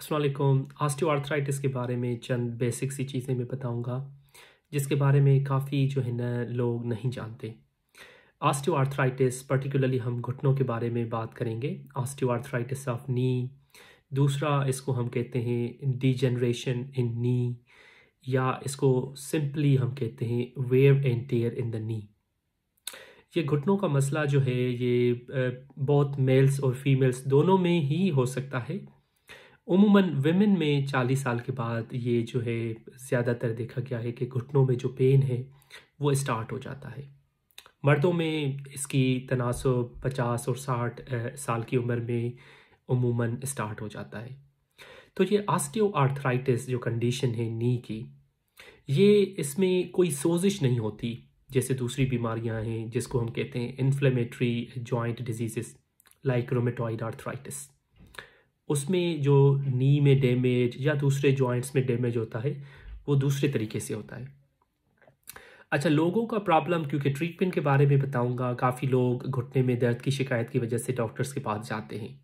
Aslam arthritis के बारे में चंद बेसिक सी चीज़ें मैं बताऊंगा जिसके बारे में काफ़ी जो है ना लोग नहीं जानते आर्थराइटिस पर्टिकुलरली हम घुटनों के बारे में बात करेंगे आर्थराइटिस ऑफ नी दूसरा इसको हम कहते हैं डीजनरेशन इन नी या इसको सिंपली हम कहते हैं wear and tear in the knee ये घुटनों का मसला जो है ये बहुत मेल्स और फीमेल्स दोनों में ही हो सकता है उमूमन वेमेन में 40 साल के बाद ये जो है ज़्यादातर देखा गया है कि घुटनों में जो पेन है वो स्टार्ट हो जाता है मर्दों में इसकी तनासब 50 और 60 साल की उम्र में उमूमन स्टार्ट हो जाता है तो ये आस्टियो आर्थराइटिस जो कंडीशन है नी की ये इसमें कोई सोजिश नहीं होती जैसे दूसरी बीमारियां हैं जिसको हम कहते हैं inflammatory joint disease like rheumatoid arthritis उसमें जो नी में डैमेज या दूसरे जॉइंट्स में डैमेज होता है वो दूसरे तरीके से होता है अच्छा लोगों का प्रॉब्लम क्योंकि ट्रीटमेंट के बारे में बताऊंगा काफ़ी लोग घुटने में दर्द की शिकायत की वजह से डॉक्टर्स के पास जाते हैं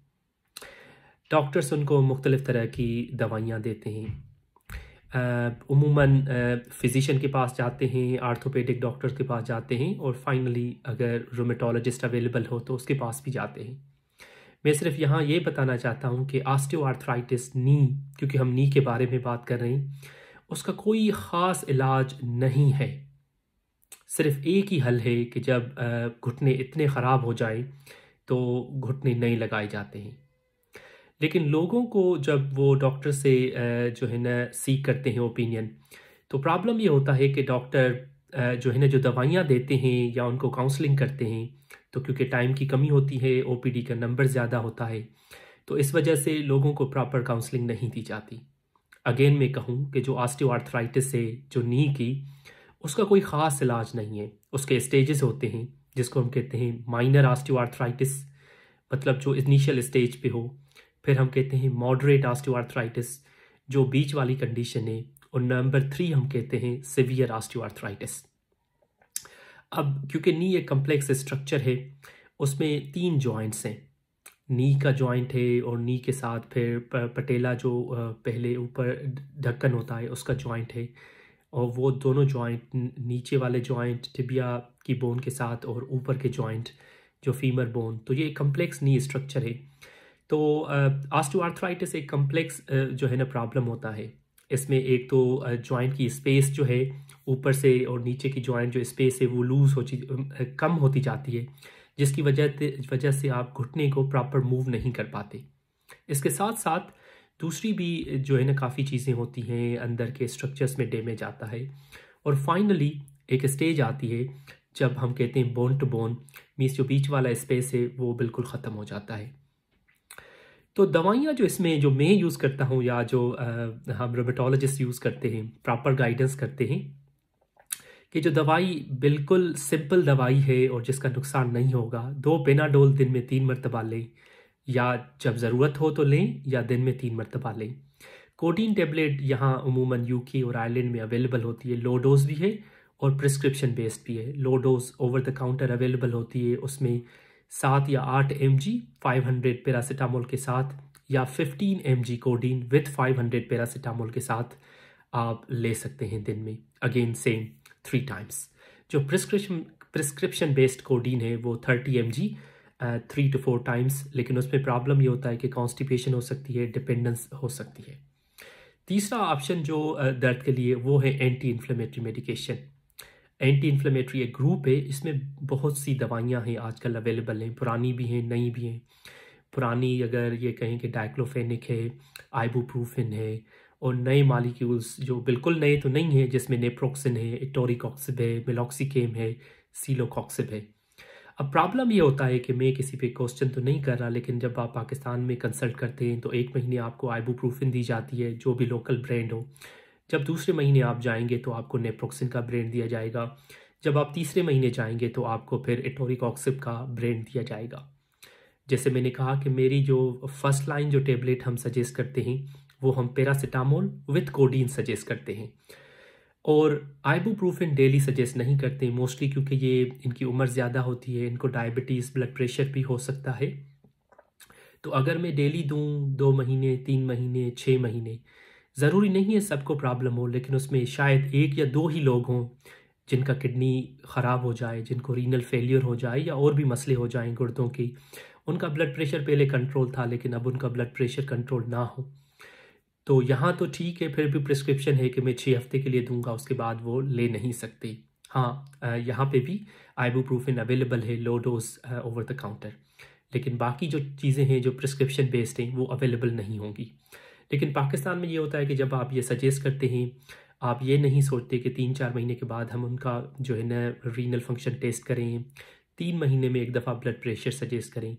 डॉक्टर्स उनको मुख्तलिफ़ तरह की दवाइयाँ देते हैं उमूमन फिज़िशन के पास जाते हैं आर्थोपेडिक डॉक्टर के पास जाते हैं और फाइनली अगर रोमेटोलॉजिस्ट अवेलेबल हो तो उसके पास भी जाते हैं मैं सिर्फ यहाँ ये बताना चाहता हूँ कि आस्टियोआर्थराइटिस नी क्योंकि हम नी के बारे में बात कर रहे हैं उसका कोई ख़ास इलाज नहीं है सिर्फ एक ही हल है कि जब घुटने इतने ख़राब हो जाए तो घुटने नहीं लगाए जाते हैं लेकिन लोगों को जब वो डॉक्टर से जो है ना सीख करते हैं ओपिनियन तो प्रॉब्लम ये होता है कि डॉक्टर जो है ना जो दवाइयाँ देते हैं या उनको काउंसलिंग करते हैं तो क्योंकि टाइम की कमी होती है ओ का नंबर ज़्यादा होता है तो इस वजह से लोगों को प्रॉपर काउंसलिंग नहीं दी जाती अगेन मैं कहूँ कि जो आर्थराइटिस है जो नी की उसका कोई ख़ास इलाज नहीं है उसके स्टेजेस होते हैं जिसको हम कहते हैं माइनर आर्थराइटिस मतलब जो इनिशियल स्टेज पे हो फिर हम कहते हैं मॉडरेट आर्थराइटिस जो बीच वाली कंडीशन है और नंबर थ्री हम कहते हैं सिवियर आर्थराइटिस अब क्योंकि नी एक कम्प्लेक्स स्ट्रक्चर है उसमें तीन जॉइंट्स हैं नी का जॉइंट है और नी के साथ फिर पटेला जो पहले ऊपर ढक्कन होता है उसका जॉइंट है और वो दोनों जॉइंट नीचे वाले जॉइंट टिबिया की बोन के साथ और ऊपर के जॉइंट जो फीमर बोन तो ये कम्प्लेक्स नी स्ट्रक्चर है तो आस्टोआर्थराइटिस एक कम्प्लेक्स जो है ना प्रॉब्लम होता है इसमें एक तो जॉइंट की स्पेस जो है ऊपर से और नीचे की जॉइंट जो स्पेस है वो लूज़ हो कम होती जाती है जिसकी वजह वजह से आप घुटने को प्रॉपर मूव नहीं कर पाते इसके साथ साथ दूसरी भी जो है ना काफ़ी चीज़ें होती हैं अंदर के स्ट्रक्चर्स में डैमेज आता है और फाइनली एक स्टेज आती है जब हम कहते हैं बोन टू बोन मीन्स जो बीच वाला स्पेस है वो बिल्कुल ख़त्म हो जाता है तो दवाइयाँ जो इसमें जो मैं यूज़ करता हूँ या जो हम रोमेटोलॉजिस्ट यूज़ करते हैं प्रॉपर गाइडेंस करते हैं कि जो दवाई बिल्कुल सिंपल दवाई है और जिसका नुकसान नहीं होगा दो पेनाडोल दिन में तीन मरतबा लें या जब ज़रूरत हो तो लें या दिन में तीन मरतबा लें कोटीन टेबलेट यहाँ उमूमन यूके और आयरलैंड में अवेलेबल होती है लो डोज भी है और प्रिस्क्रिप्शन बेस्ड भी है low dose over the counter available होती है उसमें सात या आठ M G five hundred paracetamol के साथ या fifteen M G codeine with five hundred paracetamol के साथ आप ले सकते हैं दिन में अगेन सेम थ्री टाइम्स जो प्रिस्क्रिप्शन प्रिस्क्रिप्शन बेस्ड कोडीन है वो thirty M G three to four times लेकिन उसमें प्रॉब्लम ये होता है कि कॉन्स्टिपेशन हो सकती है डिपेंडेंस हो सकती है तीसरा ऑप्शन जो uh, दर्द के लिए वो है anti inflammatory medication anti inflammatory एक ग्रुप है इसमें बहुत सी दवाइयाँ हैं आजकल अवेलेबल हैं पुरानी भी हैं नई भी हैं पुरानी अगर ये कहें कि डाइक्लोफेनिक है आइबोप्रूफिन है और नए मालिक्यूल्स जो बिल्कुल नए तो नहीं हैं जिसमें नेप्रोक्सिन है एटोरिकॉक्सिब है मिलोक्सिकेम है सीलोकॉक्सिब है अब प्रॉब्लम ये होता है कि मैं किसी पे क्वेश्चन तो नहीं कर रहा लेकिन जब आप पाकिस्तान में कंसल्ट करते हैं तो एक महीने आपको आइबोप्रूफिन दी जाती है जो भी लोकल ब्रांड हो जब दूसरे महीने आप जाएंगे तो आपको नेप्रोक्सिन का ब्रेंड दिया जाएगा जब आप तीसरे महीने जाएंगे तो आपको फिर एटोरिकॉक्सिब का ब्रेंड दिया जाएगा जैसे मैंने कहा कि मेरी जो फर्स्ट लाइन जो टेबलेट हम सजेस्ट करते हैं वो हम पैरासीटामोल विथ कोडीन सजेस्ट करते हैं और आइबूप्रूफिन डेली सजेस्ट नहीं करते मोस्टली क्योंकि ये इनकी उम्र ज़्यादा होती है इनको डायबिटीज़ ब्लड प्रेशर भी हो सकता है तो अगर मैं डेली दूँ दो महीने तीन महीने छः महीने ज़रूरी नहीं है सबको प्रॉब्लम हो लेकिन उसमें शायद एक या दो ही लोग हों जिनका किडनी ख़राब हो जाए जिनको रीनल फेलियर हो जाए या और भी मसले हो जाएं गुर्दों की उनका ब्लड प्रेशर पहले कंट्रोल था लेकिन अब उनका ब्लड प्रेशर कंट्रोल ना हो तो यहाँ तो ठीक है फिर भी प्रिस्क्रिप्शन है कि मैं छः हफ्ते के लिए दूंगा उसके बाद वो ले नहीं सकते हाँ यहाँ पे भी आइबूप्रूफिन अवेलेबल है low dose over the counter लेकिन बाकी जो चीज़ें हैं जो प्रिस्क्रिप्शन बेस्ड हैं वो अवेलेबल नहीं होंगी लेकिन पाकिस्तान में ये होता है कि जब आप ये सजेस्ट करते हैं आप ये नहीं सोचते कि तीन चार महीने के बाद हम उनका जो है ना रीनल फंक्शन टेस्ट करें तीन महीने में एक दफ़ा ब्लड प्रेशर सजेस्ट करें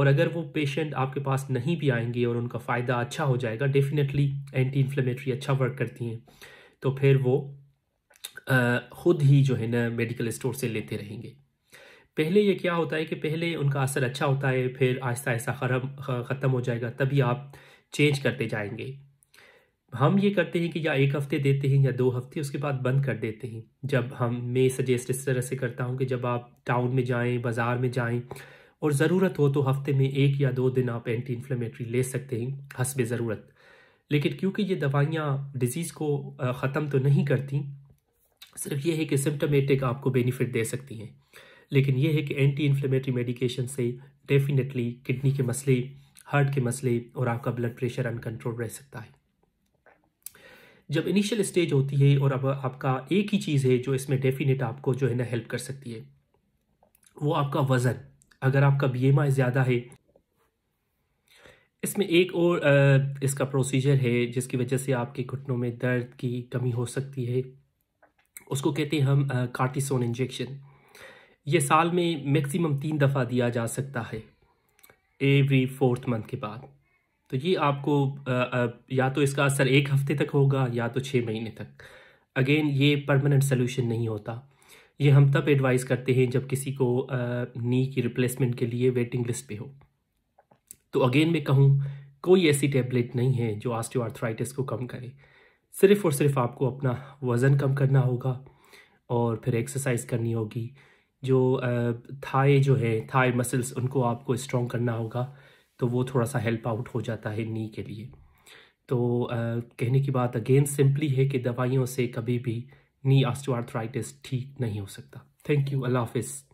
और अगर वो पेशेंट आपके पास नहीं भी आएंगे और उनका फ़ायदा अच्छा हो जाएगा डेफिनेटली एंटी इन्फ्लेमेटरी अच्छा वर्क करती हैं तो फिर वो ख़ुद ही जो है ना मेडिकल स्टोर से लेते रहेंगे पहले ये क्या होता है कि पहले उनका असर अच्छा होता है फिर आहिस्ता आहिस्ता ख़त्म हो जाएगा तभी आप चेंज करते जाएंगे हम ये करते हैं कि या एक हफ्ते देते हैं या दो हफ्ते उसके बाद बंद कर देते हैं जब हम मैं सजेस्ट इस तरह से करता हूँ कि जब आप टाउन में जाएं बाज़ार में जाएं और ज़रूरत हो तो हफ्ते में एक या दो दिन आप एंटी इन्फ्लेमेटरी ले सकते हैं हसब ज़रूरत लेकिन क्योंकि ये दवाइयाँ डिज़ीज़ को ख़त्म तो नहीं करती सिर्फ ये है कि सिम्टोमेटिक आपको बेनिफिट दे सकती हैं लेकिन ये है कि एंटी इन्फ्लेमेटरी मेडिकेशन से डेफिनेटली किडनी के मसले हार्ट के मसले और आपका ब्लड प्रेशर अनकंट्रोल रह सकता है जब इनिशियल स्टेज होती है और अब आपका एक ही चीज़ है जो इसमें डेफिनेट आपको जो है ना हेल्प कर सकती है वो आपका वज़न अगर आपका बी ज़्यादा है इसमें एक और इसका प्रोसीजर है जिसकी वजह से आपके घुटनों में दर्द की कमी हो सकती है उसको कहते हैं हम कार्टिसोन इंजेक्शन ये साल में मैक्सिमम तीन दफ़ा दिया जा सकता है एवरी फोर्थ मंथ के बाद तो ये आपको आ, आ, या तो इसका असर एक हफ्ते तक होगा या तो छः महीने तक अगेन ये परमानेंट सोल्यूशन नहीं होता ये हम तब एडवाइस करते हैं जब किसी को नी की रिप्लेसमेंट के लिए वेटिंग लिस्ट पे हो तो अगेन मैं कहूँ कोई ऐसी टेबलेट नहीं है जो आस्टियोआर्थराइटिस को कम करे सिर्फ़ और सिर्फ आपको अपना वज़न कम करना होगा और फिर एक्सरसाइज करनी होगी जो थाए जो है थाए मसल्स उनको आपको स्ट्रॉन्ग करना होगा तो वो थोड़ा सा हेल्प आउट हो जाता है नी के लिए तो आ, कहने की बात अगेन सिंपली है कि दवाइयों से कभी भी नी आस्टोआर्थराइटिस ठीक नहीं हो सकता थैंक यू अल्लाह हाफिज़